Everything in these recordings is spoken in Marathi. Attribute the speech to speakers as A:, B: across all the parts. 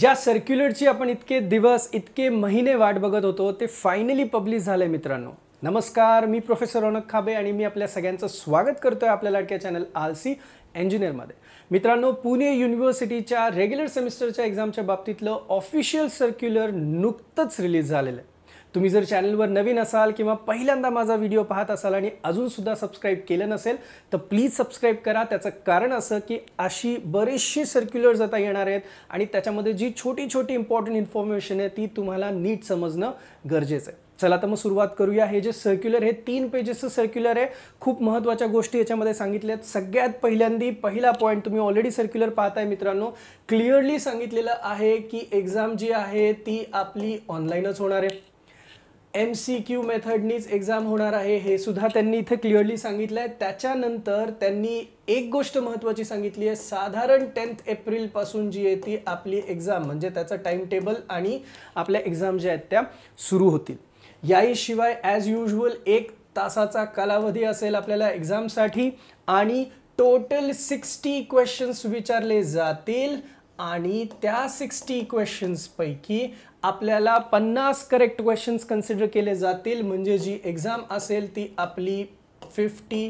A: ज्या सर्क्युलरची आपण इतके दिवस इतके महिने वाट बघत होतो ते फायनली पब्लिश झालं आहे मित्रांनो नमस्कार मी प्रोफेसर रौनक खाबे आणि मी आपल्या सगळ्यांचं स्वागत करतो आहे आपल्या लाडक्या चॅनल आलसी इंजिनियरमध्ये मित्रांनो पुणे युनिव्हर्सिटीच्या रेग्युलर सेमिस्टरच्या एक्झामच्या बाबतीतलं ऑफिशियल सर्क्युलर नुकतंच रिलीज झालेलं आहे तुम्ही जर चॅनलवर नवीन असाल किंवा पहिल्यांदा माझा व्हिडिओ पाहत असाल आणि अजूनसुद्धा सबस्क्राईब केलं नसेल तर प्लीज सबस्क्राईब करा त्याचं कारण असं की अशी बरीचशी सर्क्युलर्स आता येणार आहेत आणि त्याच्यामध्ये जी छोटी छोटी इम्पॉर्टंट इन्फॉर्मेशन आहे ती तुम्हाला नीट समजणं गरजेचं आहे चला तर मग सुरुवात करूया हे जे सर्क्युलर हे तीन पेजेसचं सर्क्युलर आहे खूप महत्त्वाच्या गोष्टी याच्यामध्ये सांगितल्या आहेत सगळ्यात पहिल्यांदी पहिला पॉईंट तुम्ही ऑलरेडी सर्क्युलर पाहताय मित्रांनो क्लिअरली सांगितलेलं आहे की एक्झाम जी आहे ती आपली ऑनलाईनच होणार आहे एम सी क्यू मेथडनीच एक्झाम होणार आहे हे सुद्धा त्यांनी इथे क्लिअरली सांगितलं आहे त्याच्यानंतर त्यांनी एक गोष्ट महत्वाची सांगितली आहे साधारण टेन्थ एप्रिलपासून जी आहे ती आपली एक्झाम म्हणजे त्याचं टाइम टेबल आणि आपल्या एक्झाम ज्या आहेत त्या सुरू होतील याहीशिवाय ॲज युजल एक तासाचा कालावधी असेल आपल्याला एक्झामसाठी आणि टोटल सिक्स्टी क्वेश्चन्स विचारले जातील आणि त्या सिक्स्टी क्वेश्चन्सपैकी आपल्याला पन्नास करेक्ट क्वेश्चन्स कन्सिडर केले जातील म्हणजे जी एक्झाम असेल ती आपली फिफ्टी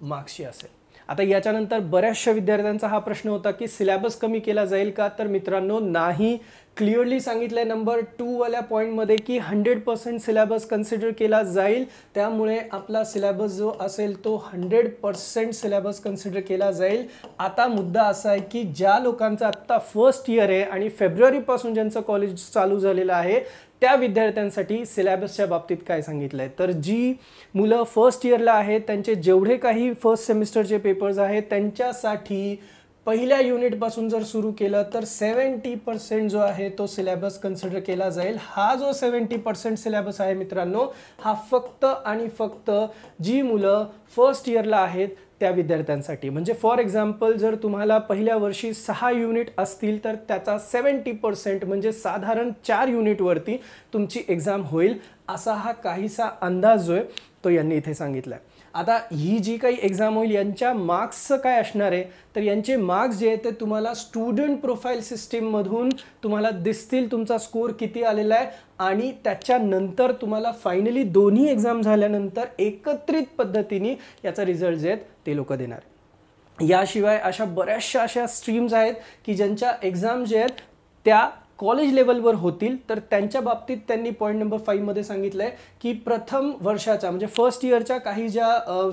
A: मार्क्सची असेल आता याच्यानंतर बऱ्याचशा विद्यार्थ्यांचा हा प्रश्न होता की सिलेबस कमी केला जाईल का तर मित्रांनो नाही क्लिअरली सांगितलं नंबर टूवाल्या पॉईंटमध्ये की हंड्रेड पर्सेंट सिलेबस कन्सिडर केला जाईल त्यामुळे आपला सिलेबस जो असेल तो हंड्रेड पर्सेंट सिलेबस कन्सिडर केला जाईल आता मुद्दा असा आहे की ज्या लोकांचा आत्ता फर्स्ट इयर आहे आणि फेब्रुवारीपासून ज्यांचं कॉलेज चालू झालेलं आहे त्या विद्यार्थ्यांसाठी सिलॅबसच्या बाबतीत काय सांगितलं आहे तर जी मुलं फर्स्ट इयरला आहेत त्यांचे जेवढे काही फर्स्ट सेमिस्टरचे पेपर्स आहेत त्यांच्यासाठी पहिल्या युनिटपासून जर सुरू केलं तर सेवन्टी पर्सेंट जो आहे तो सिलेबस कन्सिडर केला जाईल हा जो सेवन्टी पर्सेंट सिलेबस आहे मित्रांनो हा फक्त आणि फक्त जी मुलं फर्स्ट इयरला आहेत त्या विद्यार्थ्यांसाठी म्हणजे फॉर एक्झाम्पल जर तुम्हाला पहिल्या वर्षी सहा युनिट असतील तर त्याचा सेवन्टी पर्सेंट म्हणजे साधारण चार युनिटवरती तुमची एक्झाम होईल असा हा काहीसा अंदाज जो आहे तो यांनी इथे सांगितला आहे आता ही जी काही एक्झाम होईल यांच्या मार्क्सचं काय असणार आहे तर यांचे मार्क्स जे आहेत ते तुम्हाला स्टुडंट प्रोफाईल सिस्टीममधून तुम्हाला दिसतील तुमचा स्कोर किती आलेला आहे आणि त्याच्यानंतर तुम्हाला फायनली दोन्ही एक्झाम झाल्यानंतर एकत्रित पद्धतीने याचा रिझल्ट जे आहेत ते लोक देणार याशिवाय अशा बऱ्याचशा अशा स्ट्रीम्स आहेत की ज्यांच्या एक्झाम जे आहेत त्या कॉलेज लेवलवर होतील तर त्यांच्या बाबतीत त्यांनी पॉईंट नंबर फाईव्हमध्ये सांगितलं आहे की प्रथम वर्षाच्या म्हणजे फर्स्ट इयरच्या काही ज्या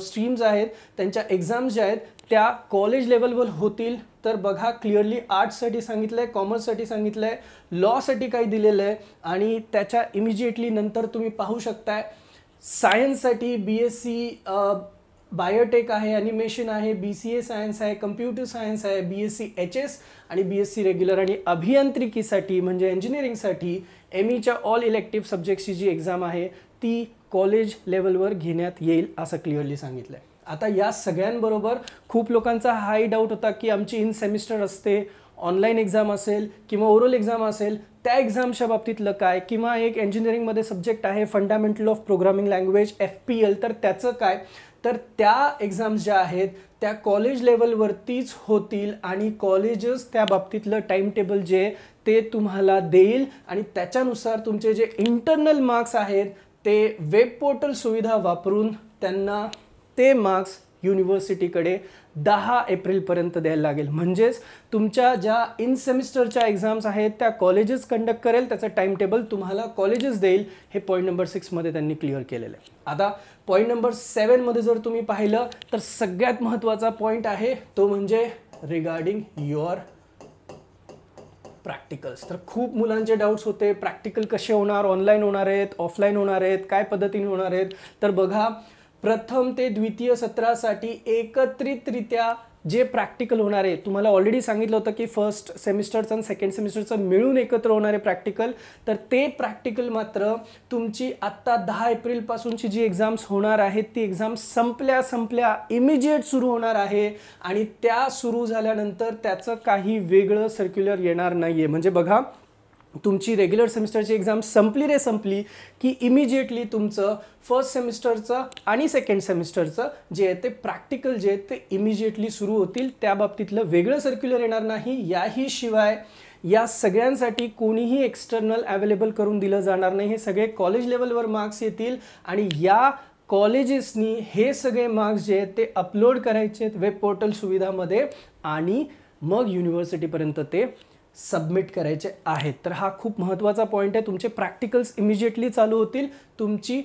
A: स्ट्रीम्स आहेत त्यांच्या एक्झाम्स ज्या आहेत त्या कॉलेज लेवलवर होतील तर बघा क्लिअरली आर्ट्ससाठी सांगितलं आहे कॉमर्ससाठी सांगितलं आहे लॉसाठी काही दिलेलं आहे आणि त्याच्या इमिजिएटली नंतर तुम्ही पाहू शकताय सायन्ससाठी बी एस सी बायोटेक आहे ॲनिमेशन आहे बी सी ए सायन्स आहे कम्प्युटर सायन्स आहे B S C H S आणि बी एस सी रेग्युलर आणि अभियांत्रिकीसाठी म्हणजे इंजिनिअरिंगसाठी एम ईच्या ऑल इलेक्टिव्ह सब्जेक्टची जी एक्झाम आहे ती कॉलेज लेवलवर घेण्यात येईल असं क्लिअरली सांगितलं आहे आता या सगळ्यांबरोबर खूप लोकांचा हाय डाऊट होता की आमची इन सेमिस्टर असते ऑनलाईन एक्झाम असेल किंवा ओरल एक्झाम असेल त्या एक्झामच्या बाबतीतलं काय किंवा एक इंजिनिअरिंगमध्ये सब्जेक्ट आहे fundamental of programming language F P L तर त्याचं काय तर त्या एक्झाम्स ज्या आहेत त्या कॉलेज लेवलवरतीच होतील आणि कॉलेजेस त्या बाबतीतलं टेबल जे ते तुम्हाला देईल आणि त्याच्यानुसार तुमचे जे इंटरनल मार्क्स आहेत ते वेब पोर्टल सुविधा वापरून त्यांना ते मार्क्स युनिव्हर्सिटीकडे दहा एप्रिलपर्यंत द्यायला लागेल म्हणजेच तुमच्या ज्या इन सेमिस्टरच्या एक्झाम्स आहेत त्या कॉलेजेस कंडक्ट करेल त्याचं टाईम टेबल तुम्हाला कॉलेजेस देईल हे पॉईंट नंबर सिक्समध्ये त्यांनी क्लिअर केलेलं आहे आता पॉईंट नंबर सेवनमध्ये जर तुम्ही पाहिलं तर सगळ्यात महत्त्वाचा पॉईंट आहे तो म्हणजे रिगार्डिंग युअर प्रॅक्टिकल्स तर खूप मुलांचे डाउट्स होते प्रॅक्टिकल कसे होणार ऑनलाईन होणार आहेत ऑफलाईन होणार आहेत काय पद्धतीने होणार आहेत तर बघा प्रथम ते द्वितीय सत्रासाठी एकत्रितरित्या जे प्रॅक्टिकल होणार आहे तुम्हाला ऑलरेडी सांगितलं होतं की फर्स्ट सेमिस्टरचं आणि सेकंड सेमिस्टरचं मिळून एकत्र होणारे प्रॅक्टिकल तर ते प्रॅक्टिकल मात्र तुमची आत्ता दहा एप्रिलपासूनची जी एक्झाम्स होणार आहेत ती एक्झाम संपल्या संपल्या इमिजिएट सुरू होणार आहे आणि त्या सुरू झाल्यानंतर त्याचं काही वेगळं सर्क्युलर येणार नाही आहे म्हणजे बघा तुमची रेग्युलर सेमिस्टरची एक्झाम संपली रे संपली की इमिजिएटली तुमचं फर्स्ट सेमिस्टरचं आणि सेकंड सेमिस्टरचं जे आहे ते प्रॅक्टिकल जे आहेत ते इमिजिएटली सुरू होतील त्या बाबतीतलं वेगळं सर्क्युलर येणार नाही याही शिवाय या सगळ्यांसाठी कोणीही एक्सटर्नल अवेलेबल करून दिलं जाणार नाही हे सगळे कॉलेज लेवलवर मार्क्स येतील आणि या कॉलेजेसनी हे सगळे मार्क्स जे आहेत ते अपलोड करायचे आहेत वेब पोर्टल सुविधामध्ये आणि मग युनिव्हर्सिटीपर्यंत ते सबमिट करायचे आहेत तर हा खूप महत्त्वाचा पॉईंट आहे तुमचे प्रॅक्टिकल्स इमिजिएटली चालू होतील तुमची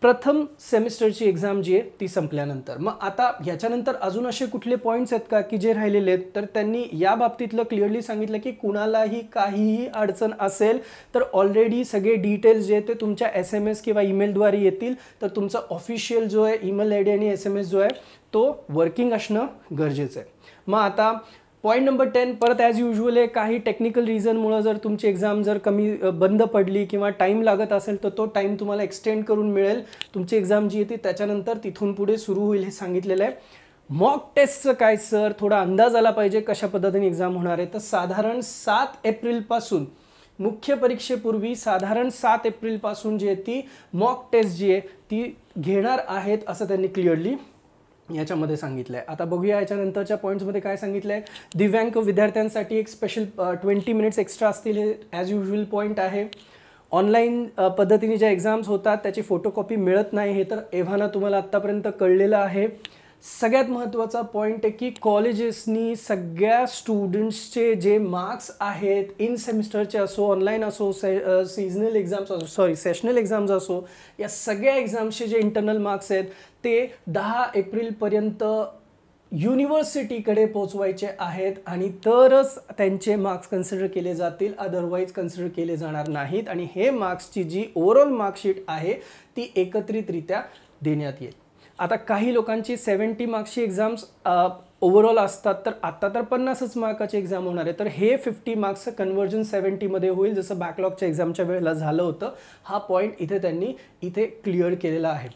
A: प्रथम सेमिस्टरची एक्झाम जी आहे ती संपल्यानंतर मग आता ह्याच्यानंतर अजून असे कुठले पॉईंट्स आहेत का की जे राहिलेले आहेत तर त्यांनी या बाबतीतलं क्लिअरली सांगितलं की कुणालाही काहीही अडचण असेल तर ऑलरेडी सगळे डिटेल्स जे आहेत ते तुमच्या एस एम एस किंवा ईमेलद्वारे येतील तर तुमचा ऑफिशियल जो आहे ईमेल आय डी आणि एस एम एस जो आहे तो वर्किंग असणं गरजेचं आहे मग आता पॉईंट नंबर टेन परत ॲज युजल आहे काही टेक्निकल रिझनमुळं जर तुमची एक्झाम जर कमी बंद पडली किंवा टाईम लागत असेल तर तो टाईम तुम्हाला एक्सटेंड करून मिळेल तुमची एक्झाम जी येते त्याच्यानंतर तिथून पुढे सुरू होईल हे सांगितलेलं आहे मॉक टेस्टचं काय सर थोडा अंदाज आला पाहिजे कशा पद्धतीने एक्झाम होणार आहे तर साधारण सात एप्रिलपासून मुख्य परीक्षेपूर्वी साधारण सात एप्रिलपासून जी आहे ती मॉक टेस्ट जी आहे ती घेणार आहेत असं त्यांनी क्लिअरली याच्यामध्ये सांगितलं आहे आता बघूया याच्यानंतरच्या पॉईंट्समध्ये काय सांगितलं आहे दिव्यांग विद्यार्थ्यांसाठी एक स्पेशल ट्वेंटी मिनिट्स एक्स्ट्रा असतील हे ॲज युजल पॉईंट आहे ऑनलाईन पद्धतीने ज्या एक्झाम्स होतात त्याची फोटोकॉपी मिळत नाही हे तर एव्हाना तुम्हाला आत्तापर्यंत कळलेलं आहे सगळ्यात महत्त्वाचा पॉईंट आहे की कॉलेजेसनी सगळ्या स्टुडंट्सचे जे मार्क्स आहेत इन सेमिस्टरचे असो ऑनलाईन असो से सीजनल एक्झाम्स असो सॉरी सेशनल एक्झाम्स असो या सगळ्या एक्झाम्सचे जे इंटरनल मार्क्स आहेत ते दहा एप्रिलपर्यंत युनिव्हर्सिटीकडे पोचवायचे आहेत आणि तरच त्यांचे मार्क्स कन्सिडर केले जातील अदरवाईज कन्सिडर केले जाणार नाहीत आणि हे मार्क्सची जी ओवरऑल मार्कशीट आहे ती एकत्रितरित्या देण्यात येईल आता काही लोकांची सेवन्टी मार्क्सची एक्झाम्स ओवरऑल असतात तर आत्ता तर पन्नासच मार्काची एक्झाम होणार आहे तर हे फिफ्टी मार्क्सचं कन्व्हर्जन सेवन्टीमध्ये होईल जसं बॅकलॉगच्या एक्झामच्या वेळेला झालं होतं हा पॉईंट इथे त्यांनी इथे क्लिअर केलेला आहे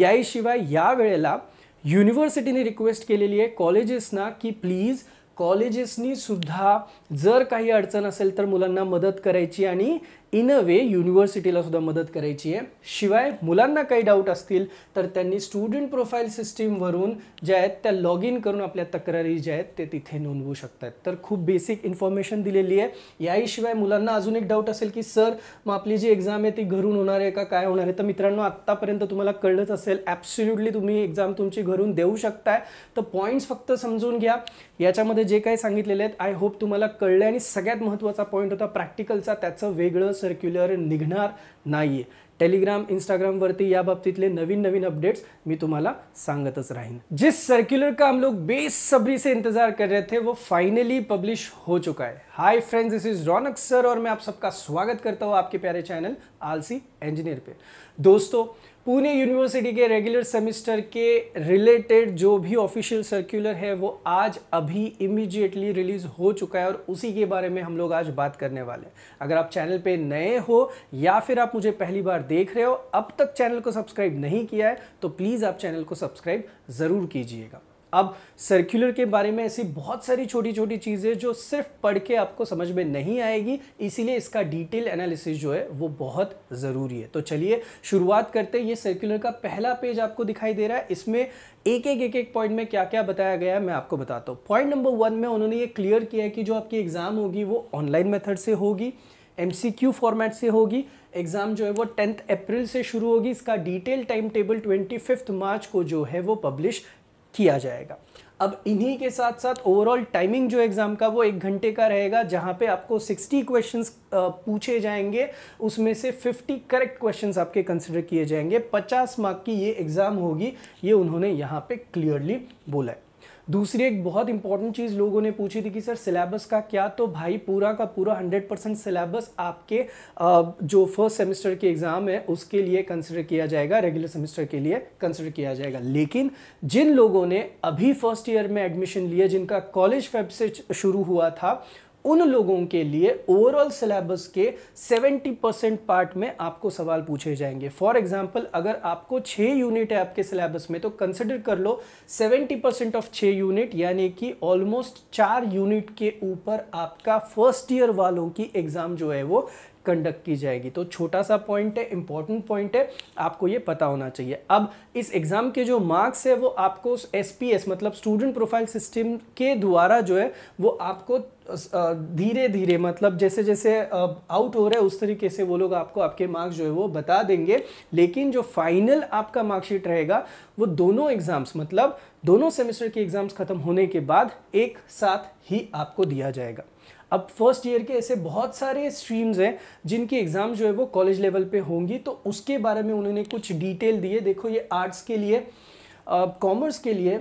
A: याशिवाय या वेळेला युनिव्हर्सिटीने रिक्वेस्ट केलेली आहे कॉलेजेसना की प्लीज कॉलेजेसनी सुद्धा जर काही अडचण असेल तर मुलांना मदत करायची आणि इन अ वे युनिव्हर्सिटीला सुद्धा मदत करायची आहे शिवाय मुलांना काही डाऊट असतील तर त्यांनी स्टुडंट प्रोफाईल सिस्टीमवरून ज्या आहेत त्या लॉग इन करून आपल्या तक्रारी ज्या आहेत ते तिथे नोंदवू शकतात तर खूप बेसिक इन्फॉर्मेशन दिलेली आहे याहीशिवाय मुलांना अजून एक डाऊट असेल की सर मग आपली जी एक्झाम आहे ती घरून होणार आहे का काय होणार आहे तर मित्रांनो आत्तापर्यंत तुम्हाला कळलंच असेल ॲब्सोल्युटली तुम्ही एक्झाम तुमची घरून देऊ शकताय तर पॉईंट्स फक्त समजून घ्या याच्यामध्ये जे काही सांगितलेले आहेत आय होप तुम्हाला कळलं आणि सगळ्यात महत्त्वाचा पॉईंट होता प्रॅक्टिकलचा त्याचं वेगळं सर्क्युलर निघणार नाही इंस्टाग्राम वरती या याबाबतीतले नवीन नवीन अपडेट्स मी तुम्हाला सांगतच राहीन जिस सर्क्युलर का हम लोग बेसब्री से इंतजार कर रहे थे वो फाइनली पब्लिश हो चुका है hi friends this is Raunak sir और मैं आप सबका स्वागत करता हूँ आपके प्यारे चैनल आलसी इंजीनियर पे दोस्तों पुणे यूनिवर्सिटी के रेगुलर सेमेस्टर के रिलेटेड जो भी ऑफिशियल सर्कुलर है वो आज अभी इमीडिएटली रिलीज हो चुका है और उसी के बारे में हम लोग आज बात करने वाले हैं अगर आप चैनल पे नए हो या फिर आप मुझे पहली बार देख रहे हो अब तक चैनल को सब्सक्राइब नहीं किया है तो प्लीज़ आप चैनल को सब्सक्राइब ज़रूर कीजिएगा अब सर्कुलर के बारे में ऐसी बहुत सारी छोटी छोटी चीज़ें जो सिर्फ पढ़ के आपको समझ में नहीं आएगी इसीलिए इसका डिटेल एनालिसिस जो है वो बहुत ज़रूरी है तो चलिए शुरुआत करते हैं ये सर्कुलर का पहला पेज आपको दिखाई दे रहा है इसमें एक एक एक एक पॉइंट में क्या क्या बताया गया है मैं आपको बताता हूँ पॉइंट नंबर वन में उन्होंने ये क्लियर किया है कि जो आपकी एग्ज़ाम होगी वो ऑनलाइन मेथड से होगी एम फॉर्मेट से होगी एग्ज़ाम जो है वो टेंथ अप्रैल से शुरू होगी इसका detail time table twenty March को जो है वो पब्लिश किया जाएगा अब इन्हीं के साथ साथ ओवरऑल टाइमिंग जो एग्ज़ाम का वो एक घंटे का रहेगा जहाँ पे आपको 60 क्वेश्चंस पूछे जाएंगे उसमें से 50 करेक्ट क्वेश्चंस आपके कंसिडर किए जाएंगे 50 मार्क की ये एग्ज़ाम होगी ये उन्होंने यहाँ पे क्लियरली बोला है दूसरी एक बहुत इंपॉर्टेंट चीज़ लोगों ने पूछी थी कि सर सिलेबस का क्या तो भाई पूरा का पूरा 100 परसेंट सिलेबस आपके जो फर्स्ट सेमेस्टर के एग्ज़ाम है उसके लिए कंसिडर किया जाएगा रेगुलर सेमेस्टर के लिए कंसिडर किया जाएगा लेकिन जिन लोगों ने अभी फर्स्ट ईयर में एडमिशन लिए जिनका कॉलेज फेब से शुरू हुआ था उन लोगों के लिए ओवरऑल सिलेबस के 70 परसेंट पार्ट में आपको सवाल पूछे जाएंगे फॉर एग्जाम्पल अगर आपको छः यूनिट है आपके सिलेबस में तो कंसिडर कर लो 70 परसेंट ऑफ छः यूनिट यानी कि ऑलमोस्ट चार यूनिट के ऊपर आपका फर्स्ट ईयर वालों की एग्ज़ाम जो है वो कंडक्ट की जाएगी तो छोटा सा पॉइंट है इंपॉर्टेंट पॉइंट है आपको ये पता होना चाहिए अब इस एग्ज़ाम के जो मार्क्स है वो आपको एस पी एस मतलब स्टूडेंट प्रोफाइल सिस्टम के द्वारा जो है वो आपको धीरे धीरे मतलब जैसे जैसे आउट हो रहा है उस तरीके से वो लोग आपको आपके मार्क्स जो है वो बता देंगे लेकिन जो फाइनल आपका मार्कशीट रहेगा वो दोनों एग्ज़ाम्स मतलब दोनों सेमेस्टर के एग्ज़ाम्स ख़त्म होने के बाद एक साथ ही आपको दिया जाएगा अब फर्स्ट ईयर के ऐसे बहुत सारे स्ट्रीम्स हैं जिनकी एग्ज़ाम जो है वो कॉलेज लेवल पे होंगी तो उसके बारे में उन्होंने कुछ डिटेल दिए देखो ये आर्ट्स के लिए कॉमर्स के लिए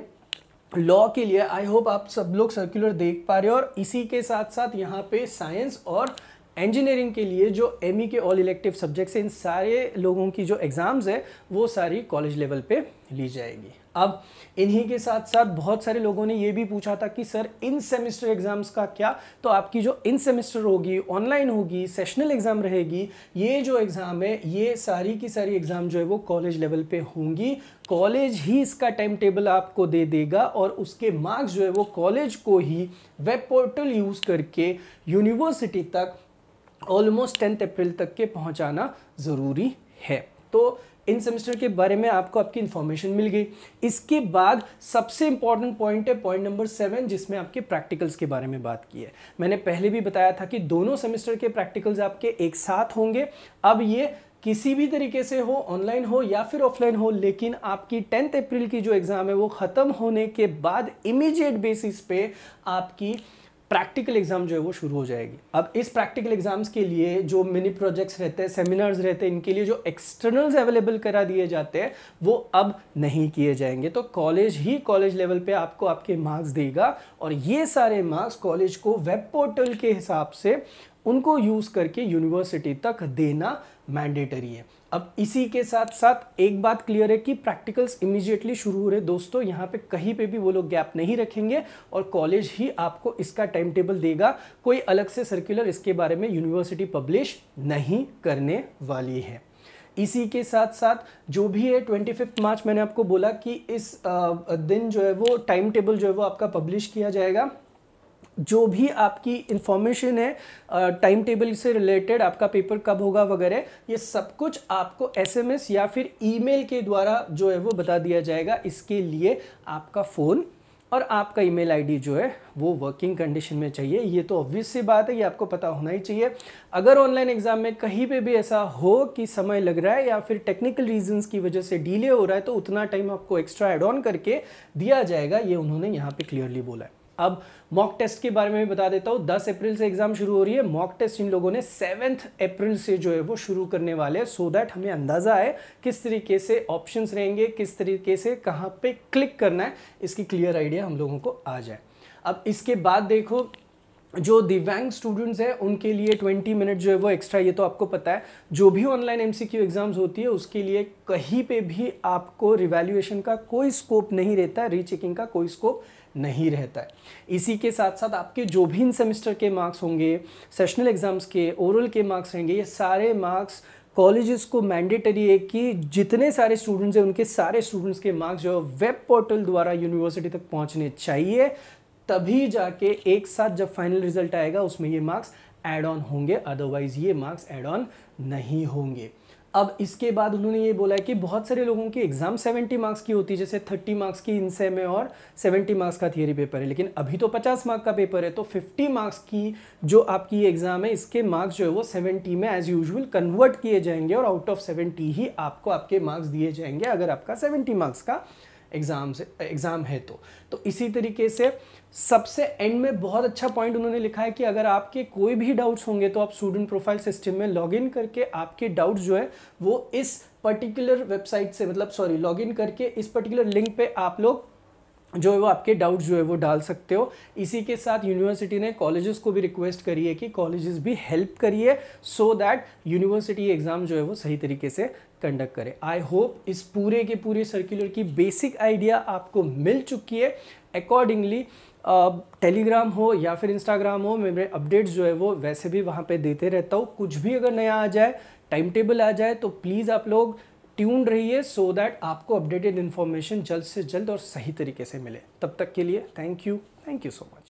A: लॉ के लिए आई होप आप सब लोग सर्कुलर देख पा रहे हो और इसी के साथ साथ यहाँ पे साइंस और इंजीनियरिंग के लिए जो एम e के ऑल इलेक्टिव सब्जेक्ट्स हैं इन सारे लोगों की जो एग्ज़ाम्स है वो सारी कॉलेज लेवल पे ली जाएगी अब इन्हीं के साथ साथ बहुत सारे लोगों ने ये भी पूछा था कि सर इन सेमेस्टर एग्ज़ाम्स का क्या तो आपकी जो इन सेमेस्टर होगी ऑनलाइन होगी सेशनल एग्ज़ाम रहेगी ये जो एग्ज़ाम है ये सारी की सारी एग्ज़ाम जो है वो कॉलेज लेवल पे होंगी कॉलेज ही इसका टाइम टेबल आपको दे देगा और उसके मार्क्स जो है वो कॉलेज को ही वेब पोर्टल यूज़ करके यूनिवर्सिटी तक ऑलमोस्ट टेंथ अप्रैल तक के पहुंचाना ज़रूरी है तो इन सेमेस्टर के बारे में आपको आपकी इन्फॉर्मेशन मिल गई इसके बाद सबसे इंपॉर्टेंट पॉइंट है पॉइंट नंबर सेवन जिसमें आपके प्रैक्टिकल्स के बारे में बात की है मैंने पहले भी बताया था कि दोनों सेमेस्टर के प्रैक्टिकल्स आपके एक साथ होंगे अब ये किसी भी तरीके से हो ऑनलाइन हो या फिर ऑफलाइन हो लेकिन आपकी टेंथ अप्रैल की जो एग्ज़ाम है वो ख़त्म होने के बाद इमीडिएट बेसिस पे आपकी प्रैक्टिकल एग्ज़ाम जो है वो शुरू हो जाएगी अब इस प्रैक्टिकल एग्ज़ाम्स के लिए जो मिनी प्रोजेक्ट्स रहते हैं सेमिनार्स रहते हैं इनके लिए जो एक्सटर्नल्स अवेलेबल करा दिए जाते हैं वो अब नहीं किए जाएंगे तो कॉलेज ही कॉलेज लेवल पे आपको आपके मार्क्स देगा और ये सारे मार्क्स कॉलेज को वेब पोर्टल के हिसाब से उनको यूज़ करके यूनिवर्सिटी तक देना मैंडेटरी है अब इसी के साथ साथ एक बात क्लियर है कि प्रैक्टिकल्स इमीजिएटली शुरू हो रहे दोस्तों यहाँ पे कहीं पे भी वो लोग गैप नहीं रखेंगे और कॉलेज ही आपको इसका टाइम टेबल देगा कोई अलग से सर्कुलर इसके बारे में यूनिवर्सिटी पब्लिश नहीं करने वाली है इसी के साथ साथ जो भी है ट्वेंटी फिफ्थ मार्च मैंने आपको बोला कि इस दिन जो है वो टाइम टेबल जो है वो आपका पब्लिश किया जाएगा जो भी आपकी इन्फॉर्मेशन है टाइम टेबल से रिलेटेड आपका पेपर कब होगा वगैरह ये सब कुछ आपको एसएमएस या फिर ईमेल के द्वारा जो है वो बता दिया जाएगा इसके लिए आपका फ़ोन और आपका ईमेल आईडी जो है वो वर्किंग कंडीशन में चाहिए ये तो ऑब्वियस सी बात है ये आपको पता होना ही चाहिए अगर ऑनलाइन एग्ज़ाम में कहीं पे भी ऐसा हो कि समय लग रहा है या फिर टेक्निकल रीजंस की वजह से डिले हो रहा है तो उतना टाइम आपको एक्स्ट्रा एड ऑन करके दिया जाएगा ये उन्होंने यहाँ पे क्लियरली बोला है अब मॉक टेस्ट के बारे में भी बता देता हूँ दस अप्रैल से एग्जाम शुरू हो रही है मॉक टेस्ट इन लोगों ने सेवन्थ अप्रैल से जो है वो शुरू करने वाले हैं सो दैट हमें अंदाज़ा है किस तरीके से ऑप्शंस रहेंगे किस तरीके से कहाँ पे क्लिक करना है इसकी क्लियर आइडिया हम लोगों को आ जाए अब इसके बाद देखो जो दिव्यांग स्टूडेंट्स हैं उनके लिए 20 मिनट जो है वो एक्स्ट्रा ये तो आपको पता है जो भी ऑनलाइन एमसीक्यू एग्जाम्स होती है उसके लिए कहीं पे भी आपको रिवैल्यूएशन का कोई स्कोप नहीं रहता रीचेकिंग का कोई स्कोप नहीं रहता है इसी के साथ साथ आपके जो भी इन सेमेस्टर के मार्क्स होंगे सेशनल एग्ज़ाम्स के ओरल के मार्क्स रहेंगे ये सारे मार्क्स कॉलेजेस को मैंडेटरी है कि जितने सारे स्टूडेंट्स हैं उनके सारे स्टूडेंट्स के मार्क्स जो है वेब पोर्टल द्वारा यूनिवर्सिटी तक पहुंचने चाहिए तभी जाके एक साथ जब फाइनल रिजल्ट आएगा उसमें ये मार्क्स एड ऑन होंगे अदरवाइज़ ये मार्क्स एड ऑन नहीं होंगे अब इसके बाद उन्होंने ये बोला है कि बहुत सारे लोगों की एग्ज़ाम 70 मार्क्स की होती है जैसे 30 मार्क्स की इनसे में और 70 मार्क्स का थियरी पेपर है लेकिन अभी तो 50 मार्क का पेपर है तो 50 मार्क्स की जो आपकी एग्ज़ाम है इसके मार्क्स जो है वो 70 में एज़ यूजल कन्वर्ट किए जाएंगे और आउट ऑफ 70 ही आपको आपके मार्क्स दिए जाएंगे अगर आपका सेवेंटी मार्क्स का एग्ज़ाम से एग्ज़ाम है तो तो इसी तरीके से सबसे एंड में बहुत अच्छा पॉइंट उन्होंने लिखा है कि अगर आपके कोई भी डाउट्स होंगे तो आप स्टूडेंट प्रोफाइल सिस्टम में लॉगिन करके आपके डाउट्स जो है वो इस पर्टिकुलर वेबसाइट से मतलब सॉरी लॉगिन करके इस पर्टिकुलर लिंक पे आप लोग जो है वो आपके डाउट्स जो है वो डाल सकते हो इसी के साथ यूनिवर्सिटी ने कॉलेजेस को भी रिक्वेस्ट करी है कि कॉलेजेस भी हेल्प करिए सो दैट यूनिवर्सिटी एग्ज़ाम जो है वो सही तरीके से कंडक्ट करें आई होप इस पूरे के पूरे सर्कुलर की बेसिक आइडिया आपको मिल चुकी है अकॉर्डिंगली टेलीग्राम हो या फिर इंस्टाग्राम हो मेरे अपडेट्स जो है वो वैसे भी वहाँ पे देते रहता हूँ कुछ भी अगर नया आ जाए टाइम टेबल आ जाए तो प्लीज़ आप लोग ट्यून रहिए सो दैट आपको अपडेटेड इन्फॉर्मेशन जल्द से जल्द और सही तरीके से मिले तब तक के लिए thank you thank you so much